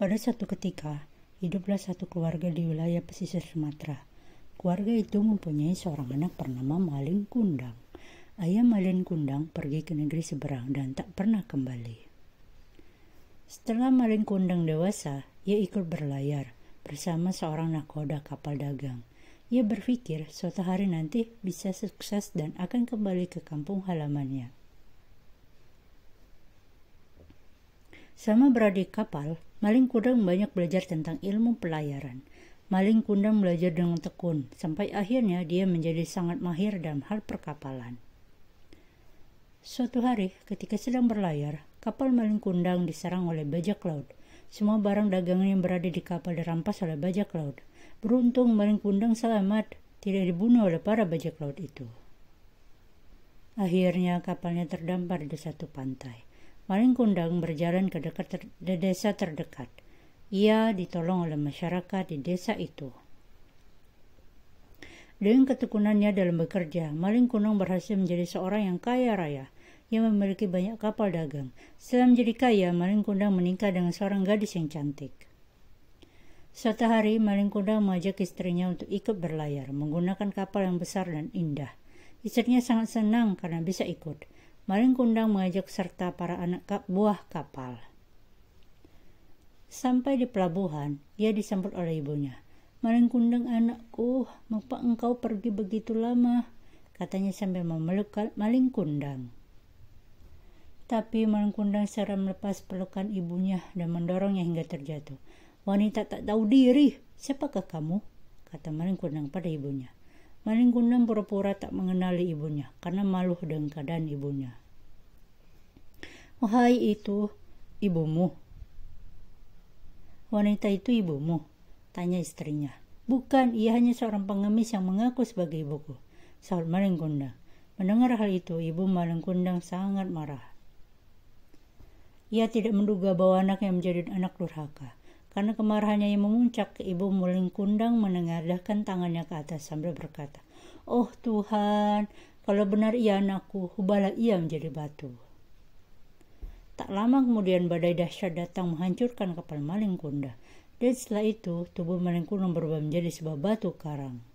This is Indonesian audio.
Pada satu ketika, hiduplah satu keluarga di wilayah pesisir Sumatera. Keluarga itu mempunyai seorang anak bernama Malin Kundang. Ayah Malin Kundang pergi ke negeri seberang dan tak pernah kembali. Setelah Malin Kundang dewasa, ia ikut berlayar bersama seorang nakoda kapal dagang. Ia berpikir suatu hari nanti bisa sukses dan akan kembali ke kampung halamannya. Sama beradik kapal, Maling Kundang banyak belajar tentang ilmu pelayaran. Maling kundang belajar dengan tekun, sampai akhirnya dia menjadi sangat mahir dalam hal perkapalan. Suatu hari, ketika sedang berlayar, kapal maling kundang diserang oleh bajak laut. Semua barang dagangan yang berada di kapal dirampas oleh bajak laut. Beruntung maling kundang selamat, tidak dibunuh oleh para bajak laut itu. Akhirnya kapalnya terdampar di satu pantai. Maling kundang berjalan ke dekat de desa terdekat. Ia ditolong oleh masyarakat di desa itu. Dengan ketekunannya dalam bekerja, Maling Kundang berhasil menjadi seorang yang kaya raya yang memiliki banyak kapal dagang. Setelah menjadi kaya, Maling Kundang menikah dengan seorang gadis yang cantik. Suatu hari, Maling Kundang mengajak istrinya untuk ikut berlayar menggunakan kapal yang besar dan indah. Istrinya sangat senang karena bisa ikut. Maling Kundang mengajak serta para anak kap buah kapal. Sampai di pelabuhan, ia disambut oleh ibunya. Maling Kundang anakku, mengapa engkau pergi begitu lama? Katanya sambil memeluk Maling Kundang. Tapi Maling Kundang secara melepas pelukan ibunya dan mendorongnya hingga terjatuh. Wanita tak tahu diri, siapakah kamu? Kata Maling Kundang pada ibunya. Maling Gundam pura-pura tak mengenali ibunya karena malu dengan keadaan ibunya. Wahai itu ibumu. Wanita itu ibumu, tanya istrinya. Bukan, ia hanya seorang pengemis yang mengaku sebagai ibuku. Saul Maling Gundam. Mendengar hal itu, ibu Maling Kundang sangat marah. Ia tidak menduga bahwa anaknya menjadi anak durhaka. Karena kemarahannya yang memuncak, ibu muling kundang menengadahkan tangannya ke atas sambil berkata, Oh Tuhan, kalau benar ia anakku, hubalah ia menjadi batu. Tak lama kemudian badai dahsyat datang menghancurkan kapal maling kunda. Dan setelah itu, tubuh maling kundang berubah menjadi sebuah batu karang.